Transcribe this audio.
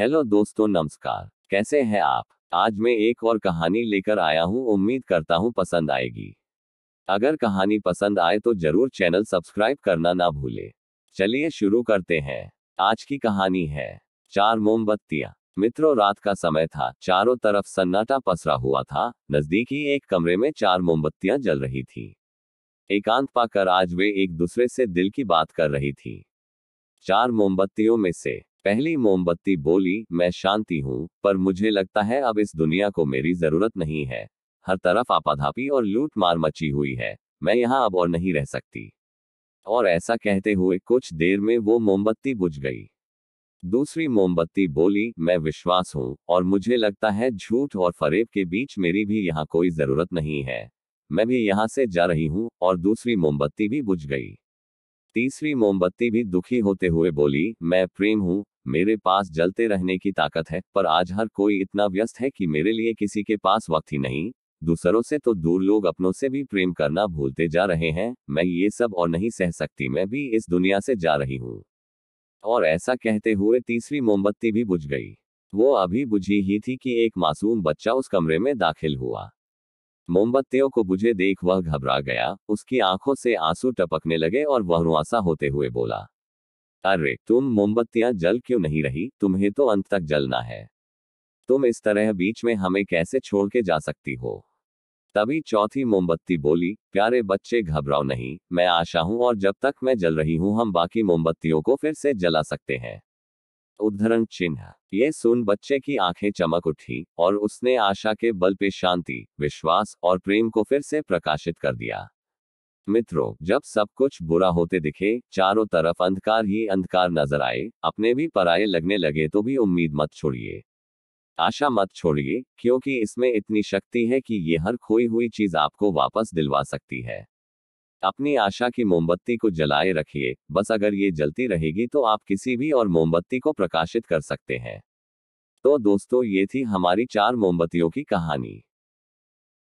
hello दोस्तों नमस्कार कैसे हैं आप आज मैं एक और कहानी लेकर आया हूं उम्मीद करता हूं पसंद आएगी अगर कहानी पसंद आए तो जरूर चैनल सब्सक्राइब करना ना भूले चलिए शुरू करते हैं आज की कहानी है चार मोमबत्तियां मित्रों रात का समय था चारों तरफ सन्नाटा पसरा हुआ था ही एक कमरे में चार मोमबत्तियां जल रही थी एकांत पाकर आज वे एक दूसरे से दिल की बात कर रही थी चार मोमबत्तियों में से पहली मोमबत्ती बोली मैं शांति हूँ पर मुझे लगता है अब इस दुनिया को मेरी जरूरत नहीं है हर तरफ आपाधापी और लूट मार मची हुई है मैं यहाँ अब और नहीं रह सकती और ऐसा कहते हुए कुछ देर में वो मोमबत्ती बुझ गई दूसरी मोमबत्ती बोली मैं विश्वास हूँ और मुझे लगता है झूठ और फरेब के बीच मेरी भी यहाँ कोई जरूरत नहीं है मैं भी यहाँ से जा रही हूँ और दूसरी मोमबत्ती भी बुझ गई तीसरी मोमबत्ती भी दुखी होते हुए बोली मैं प्रेम हूँ मेरे पास जलते रहने की ताकत है पर आज हर कोई इतना व्यस्त है कि मेरे लिए किसी के पास वक्त ही नहीं दूसरों से तो दूर लोग अपनों से भी प्रेम करना भूलते जा रहे हैं मैं ये सब और नहीं सह सकती मैं भी इस दुनिया से जा रही हूँ और ऐसा कहते हुए तीसरी मोमबत्ती भी बुझ गई वो अभी बुझी ही थी कि एक मासूम बच्चा उस कमरे में दाखिल हुआ मोमबत्तियों को बुझे देख वह घबरा गया उसकी आंखों से आंसू टपकने लगे और वह रुआसा होते हुए बोला अरे तुम मोमबत्तियां जल क्यों नहीं रही तुम्हें तो अंत तक जलना है तुम इस तरह बीच में हमें कैसे छोड़ के जा सकती हो तभी चौथी मोमबत्ती बोली प्यारे बच्चे घबराओ नहीं मैं आशा हूं और जब तक मैं जल रही हूं हम बाकी मोमबत्तियों को फिर से जला सकते हैं उद्धरण चिन्ह ये सुन बच्चे की आंखें चमक उठी और उसने आशा के बल पे शांति विश्वास और प्रेम को फिर से प्रकाशित कर दिया मित्रों जब सब कुछ बुरा होते दिखे चारों तरफ अंधकार ही अंधकार नजर आए अपने भी पराये लगने लगे तो भी उम्मीद मत छोड़िए आशा मत छोड़िए क्योंकि इसमें इतनी शक्ति है कि ये हर खोई हुई चीज आपको वापस दिलवा सकती है अपनी आशा की मोमबत्ती को जलाए रखिए बस अगर ये जलती रहेगी तो आप किसी भी और मोमबत्ती को प्रकाशित कर सकते हैं तो दोस्तों ये थी हमारी चार मोमबत्तियों की कहानी